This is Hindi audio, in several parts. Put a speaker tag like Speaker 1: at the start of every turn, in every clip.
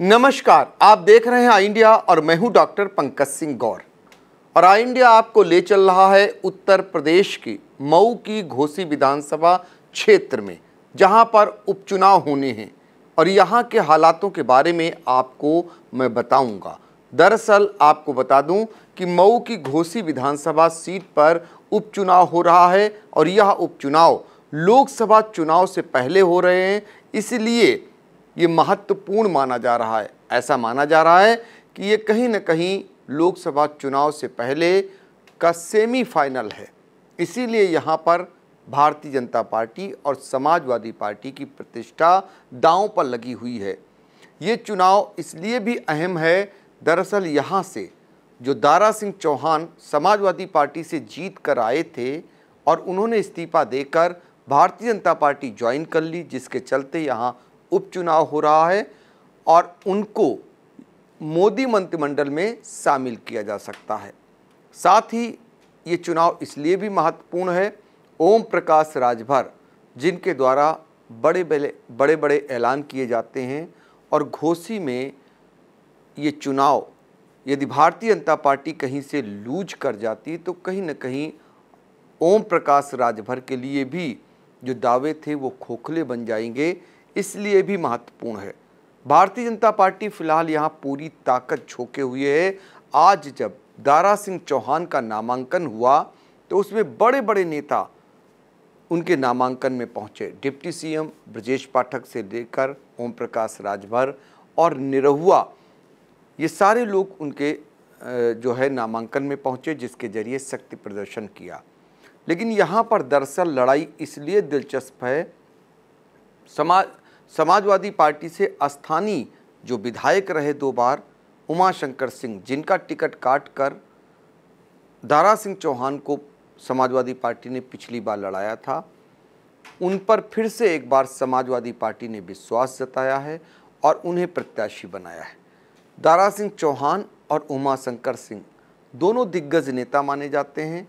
Speaker 1: नमस्कार आप देख रहे हैं आई इंडिया और मैं हूं डॉक्टर पंकज सिंह गौर और आई इंडिया आपको ले चल रहा है उत्तर प्रदेश की मऊ की घोसी विधानसभा क्षेत्र में जहां पर उपचुनाव होने हैं और यहां के हालातों के बारे में आपको मैं बताऊंगा दरअसल आपको बता दूं कि मऊ की घोसी विधानसभा सीट पर उपचुनाव हो रहा है और यह उपचुनाव लोकसभा चुनाव से पहले हो रहे हैं इसलिए ये महत्वपूर्ण माना जा रहा है ऐसा माना जा रहा है कि ये कहीं ना कहीं लोकसभा चुनाव से पहले का सेमीफाइनल है इसीलिए यहाँ पर भारतीय जनता पार्टी और समाजवादी पार्टी की प्रतिष्ठा दांव पर लगी हुई है ये चुनाव इसलिए भी अहम है दरअसल यहाँ से जो दारा सिंह चौहान समाजवादी पार्टी से जीत कर आए थे और उन्होंने इस्तीफा देकर भारतीय जनता पार्टी ज्वाइन कर ली जिसके चलते यहाँ उपचुनाव हो रहा है और उनको मोदी मंत्रिमंडल में शामिल किया जा सकता है साथ ही ये चुनाव इसलिए भी महत्वपूर्ण है ओम प्रकाश राजभर जिनके द्वारा बड़े बड़े बड़े बड़े ऐलान किए जाते हैं और घोसी में ये चुनाव यदि भारतीय जनता पार्टी कहीं से लूज कर जाती तो कहीं ना कहीं ओम प्रकाश राजभर के लिए भी जो दावे थे वो खोखले बन जाएंगे इसलिए भी महत्वपूर्ण है भारतीय जनता पार्टी फिलहाल यहाँ पूरी ताकत झोंके हुए है आज जब दारा सिंह चौहान का नामांकन हुआ तो उसमें बड़े बड़े नेता उनके नामांकन में पहुंचे डिप्टी सीएम ब्रजेश पाठक से लेकर ओम प्रकाश राजभर और निरहुआ ये सारे लोग उनके जो है नामांकन में पहुंचे जिसके जरिए शक्ति प्रदर्शन किया लेकिन यहाँ पर दरअसल लड़ाई इसलिए दिलचस्प है समाज समाजवादी पार्टी से स्थानीय जो विधायक रहे दो बार उमाशंकर सिंह जिनका टिकट काट कर दारा सिंह चौहान को समाजवादी पार्टी ने पिछली बार लड़ाया था उन पर फिर से एक बार समाजवादी पार्टी ने विश्वास जताया है और उन्हें प्रत्याशी बनाया है दारा सिंह चौहान और उमाशंकर सिंह दोनों दिग्गज नेता माने जाते हैं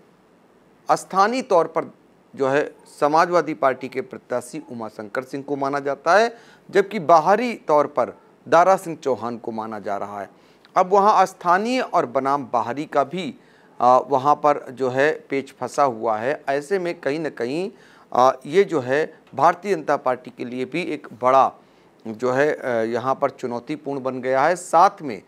Speaker 1: स्थानीय तौर पर जो है समाजवादी पार्टी के प्रत्याशी उमाशंकर सिंह को माना जाता है जबकि बाहरी तौर पर दारा सिंह चौहान को माना जा रहा है अब वहाँ स्थानीय और बनाम बाहरी का भी वहाँ पर जो है पेच फंसा हुआ है ऐसे में कहीं ना कहीं ये जो है भारतीय जनता पार्टी के लिए भी एक बड़ा जो है यहाँ पर चुनौतीपूर्ण बन गया है साथ में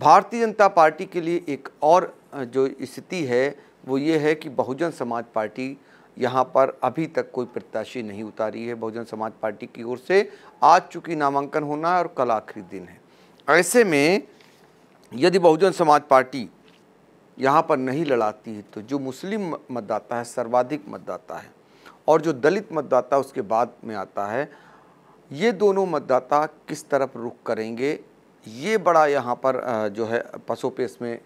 Speaker 1: भारतीय जनता पार्टी के लिए एक और जो स्थिति है वो ये है कि बहुजन समाज पार्टी यहाँ पर अभी तक कोई प्रत्याशी नहीं उतारी है बहुजन समाज पार्टी की ओर से आज चूंकि नामांकन होना है और कल आखिरी दिन है ऐसे में यदि बहुजन समाज पार्टी यहाँ पर नहीं लड़ाती है तो जो मुस्लिम मतदाता है सर्वाधिक मतदाता है और जो दलित मतदाता उसके बाद में आता है ये दोनों मतदाता किस तरफ रुख करेंगे ये बड़ा यहाँ पर जो है पसोपेश में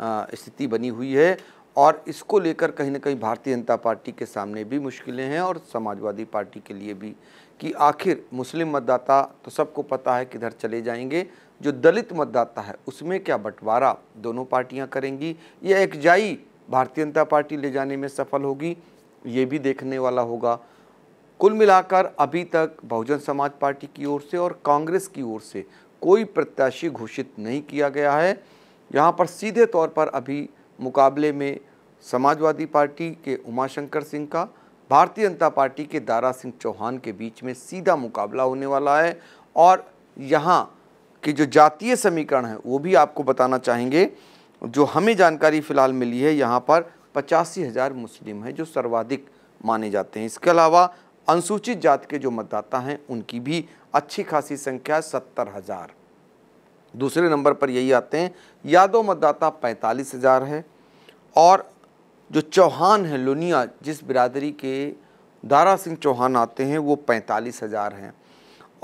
Speaker 1: स्थिति बनी हुई है और इसको लेकर कहीं ना कहीं भारतीय जनता पार्टी के सामने भी मुश्किलें हैं और समाजवादी पार्टी के लिए भी कि आखिर मुस्लिम मतदाता तो सबको पता है किधर चले जाएंगे जो दलित मतदाता है उसमें क्या बंटवारा दोनों पार्टियां करेंगी या एक जाई भारतीय जनता पार्टी ले जाने में सफल होगी ये भी देखने वाला होगा कुल मिलाकर अभी तक बहुजन समाज पार्टी की ओर से और कांग्रेस की ओर से कोई प्रत्याशी घोषित नहीं किया गया है यहाँ पर सीधे तौर पर अभी मुकाबले में समाजवादी पार्टी के उमाशंकर सिंह का भारतीय जनता पार्टी के दारा सिंह चौहान के बीच में सीधा मुकाबला होने वाला है और यहाँ के जो जातीय समीकरण है वो भी आपको बताना चाहेंगे जो हमें जानकारी फ़िलहाल मिली है यहाँ पर पचासी हज़ार मुस्लिम हैं जो सर्वाधिक माने जाते हैं इसके अलावा अनुसूचित जात के जो मतदाता हैं उनकी भी अच्छी खासी संख्या सत्तर हज़ार दूसरे नंबर पर यही आते हैं यादव मतदाता पैंतालीस हज़ार है और जो चौहान हैं लुनिया जिस बिरादरी के दारा सिंह चौहान आते हैं वो पैंतालीस हज़ार हैं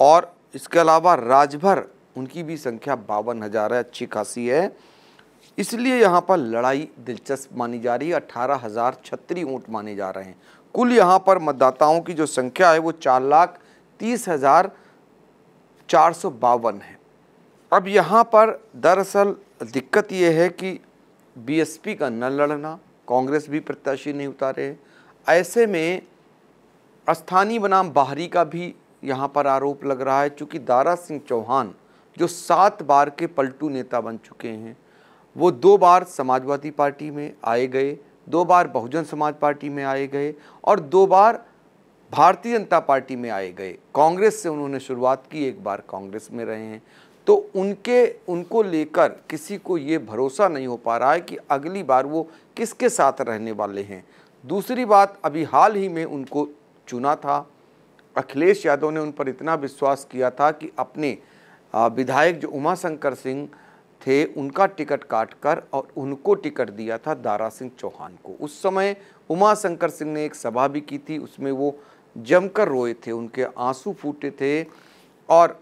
Speaker 1: और इसके अलावा राजभर उनकी भी संख्या बावन हज़ार है अच्छी खासी है इसलिए यहाँ पर लड़ाई दिलचस्प मानी जा रही है अट्ठारह हज़ार छत्री ऊँट माने जा रहे हैं कुल यहाँ पर मतदाताओं की जो संख्या है वो चार लाख तीस हज़ार चार सौ बावन है अब यहाँ पर दरअसल दिक्कत ये है कि बीएसपी का न लड़ना कांग्रेस भी प्रत्याशी नहीं उतारे ऐसे में स्थानीय बनाम बाहरी का भी यहाँ पर आरोप लग रहा है चूँकि दारा सिंह चौहान जो सात बार के पलटू नेता बन चुके हैं वो दो बार समाजवादी पार्टी में आए गए दो बार बहुजन समाज पार्टी में आए गए और दो बार भारतीय जनता पार्टी में आए गए कांग्रेस से उन्होंने शुरुआत की एक बार कांग्रेस में रहे हैं तो उनके उनको लेकर किसी को ये भरोसा नहीं हो पा रहा है कि अगली बार वो किसके साथ रहने वाले हैं दूसरी बात अभी हाल ही में उनको चुना था अखिलेश यादव ने उन पर इतना विश्वास किया था कि अपने विधायक जो उमा शंकर सिंह थे उनका टिकट काट कर और उनको टिकट दिया था दारा सिंह चौहान को उस समय उमा शंकर सिंह ने एक सभा भी की थी उसमें वो जमकर रोए थे उनके आंसू फूटे थे और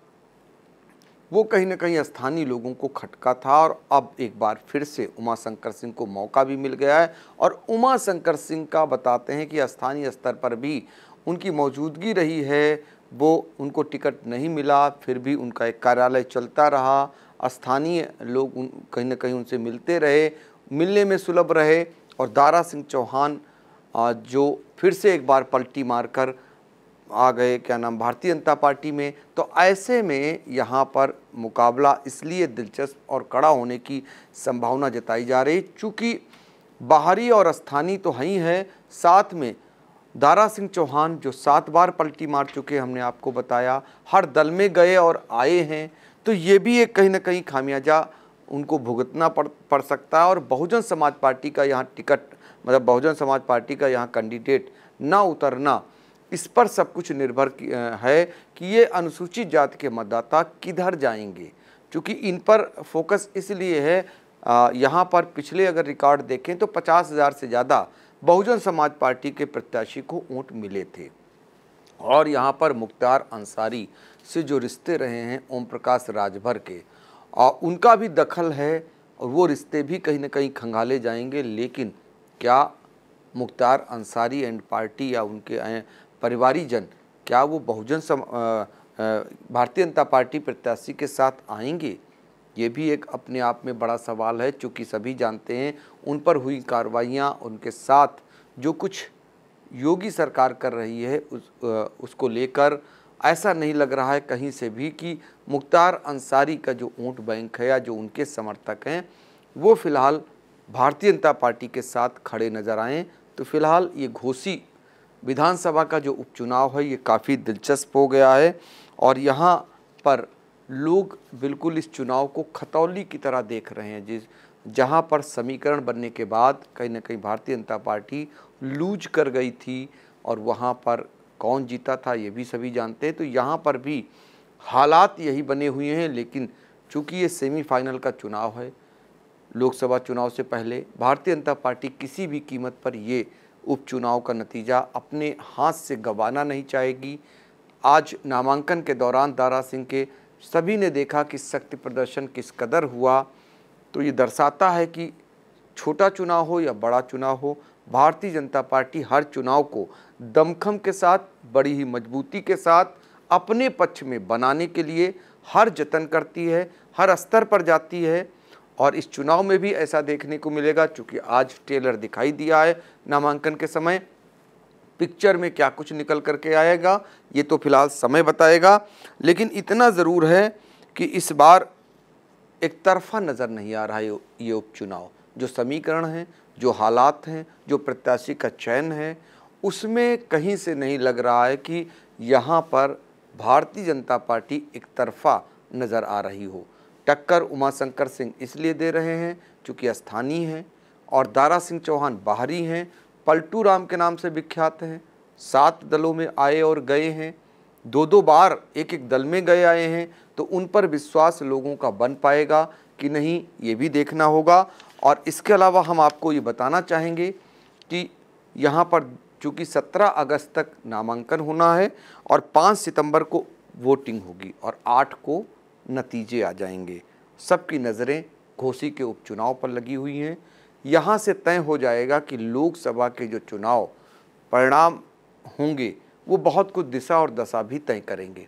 Speaker 1: वो कहीं ना कहीं स्थानीय लोगों को खटका था और अब एक बार फिर से उमा शंकर सिंह को मौका भी मिल गया है और उमा शंकर सिंह का बताते हैं कि स्थानीय स्तर पर भी उनकी मौजूदगी रही है वो उनको टिकट नहीं मिला फिर भी उनका एक कार्यालय चलता रहा स्थानीय लोग कहीं ना कहीं उनसे मिलते रहे मिलने में सुलभ रहे और दारा सिंह चौहान जो फिर से एक बार पलटी मारकर आ गए क्या नाम भारतीय जनता पार्टी में तो ऐसे में यहाँ पर मुकाबला इसलिए दिलचस्प और कड़ा होने की संभावना जताई जा रही चूँकि बाहरी और स्थानीय तो हैं है साथ में दारा सिंह चौहान जो सात बार पलटी मार चुके हमने आपको बताया हर दल में गए और आए हैं तो ये भी एक कहीं ना कहीं खामियाजा उनको भुगतना पड़ पड़ सकता है और बहुजन समाज पार्टी का यहाँ टिकट मतलब बहुजन समाज पार्टी का यहाँ कैंडिडेट ना उतरना इस पर सब कुछ निर्भर है कि ये अनुसूचित जाति के मतदाता किधर जाएंगे क्योंकि इन पर फोकस इसलिए है यहाँ पर पिछले अगर रिकॉर्ड देखें तो पचास हज़ार से ज़्यादा बहुजन समाज पार्टी के प्रत्याशी को वोट मिले थे और यहाँ पर मुख्तार अंसारी से जो रिश्ते रहे हैं ओम प्रकाश राजभर के और उनका भी दखल है और वो रिश्ते भी कहीं ना कहीं खंगाले जाएंगे लेकिन क्या मुख्तार अंसारी एंड पार्टी या उनके परिवारी जन क्या वो बहुजन सम भारतीय जनता पार्टी प्रत्याशी के साथ आएंगे ये भी एक अपने आप में बड़ा सवाल है चूँकि सभी जानते हैं उन पर हुई कार्रवाइयाँ उनके साथ जो कुछ योगी सरकार कर रही है उस उसको लेकर ऐसा नहीं लग रहा है कहीं से भी कि मुख्तार अंसारी का जो ऊँट बैंक है या जो उनके समर्थक हैं वो फ़िलहाल भारतीय जनता पार्टी के साथ खड़े नजर आएँ तो फिलहाल ये घोसी विधानसभा का जो उपचुनाव है ये काफ़ी दिलचस्प हो गया है और यहाँ पर लोग बिल्कुल इस चुनाव को खतौली की तरह देख रहे हैं जिस जहाँ पर समीकरण बनने के बाद कहीं ना कहीं भारतीय जनता पार्टी लूज कर गई थी और वहाँ पर कौन जीता था ये भी सभी जानते हैं तो यहाँ पर भी हालात यही बने हुए हैं लेकिन चूँकि ये सेमीफाइनल का चुनाव है लोकसभा चुनाव से पहले भारतीय जनता पार्टी किसी भी कीमत पर ये उपचुनाव का नतीजा अपने हाथ से गंवाना नहीं चाहेगी आज नामांकन के दौरान दारा सिंह के सभी ने देखा कि शक्ति प्रदर्शन किस कदर हुआ तो ये दर्शाता है कि छोटा चुनाव हो या बड़ा चुनाव हो भारतीय जनता पार्टी हर चुनाव को दमखम के साथ बड़ी ही मजबूती के साथ अपने पक्ष में बनाने के लिए हर जतन करती है हर स्तर पर जाती है और इस चुनाव में भी ऐसा देखने को मिलेगा चूँकि आज ट्रेलर दिखाई दिया है नामांकन के समय पिक्चर में क्या कुछ निकल करके आएगा ये तो फिलहाल समय बताएगा लेकिन इतना ज़रूर है कि इस बार एक तरफा नज़र नहीं आ रहा है ये उपचुनाव जो समीकरण हैं जो हालात हैं जो प्रत्याशी का चयन है उसमें कहीं से नहीं लग रहा है कि यहाँ पर भारतीय जनता पार्टी एक तरफा नज़र आ रही हो टक्कर उमाशंकर सिंह इसलिए दे रहे हैं चूँकि स्थानीय हैं और दारा सिंह चौहान बाहरी हैं पलटू राम के नाम से विख्यात हैं सात दलों में आए और गए हैं दो दो बार एक एक दल में गए आए हैं तो उन पर विश्वास लोगों का बन पाएगा कि नहीं ये भी देखना होगा और इसके अलावा हम आपको ये बताना चाहेंगे कि यहाँ पर चूँकि 17 अगस्त तक नामांकन होना है और 5 सितंबर को वोटिंग होगी और 8 को नतीजे आ जाएंगे सबकी नज़रें घोसी के उपचुनाव पर लगी हुई हैं यहाँ से तय हो जाएगा कि लोकसभा के जो चुनाव परिणाम होंगे वो बहुत कुछ दिशा और दशा भी तय करेंगे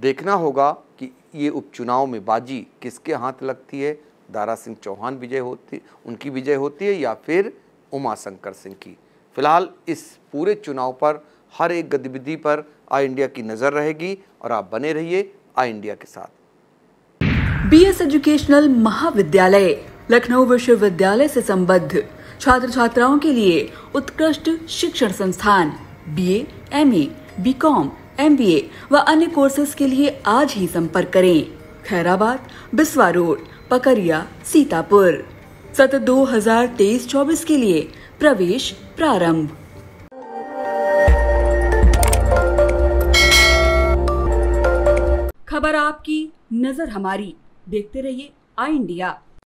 Speaker 1: देखना होगा कि ये उपचुनाव में बाजी किसके हाथ लगती है दारा सिंह चौहान विजय होती उनकी विजय होती है या फिर उमा शंकर सिंह की फिलहाल इस पूरे चुनाव पर हर एक गतिविधि पर आ इंडिया की नज़र रहेगी और आप बने रहिए आई इंडिया के साथ बी एस एजुकेशनल महाविद्यालय लखनऊ विश्वविद्यालय से संबद्ध छात्र छात्राओं के लिए उत्कृष्ट शिक्षण संस्थान B M A B com M B A व अन्य कोर्सेज के लिए आज ही संपर्क करें खैराबाद बिस्वा रोड पकरिया सीतापुर सत्र 2023-24 के लिए प्रवेश प्रारंभ आपकी नज़र हमारी देखते रहिए आई इंडिया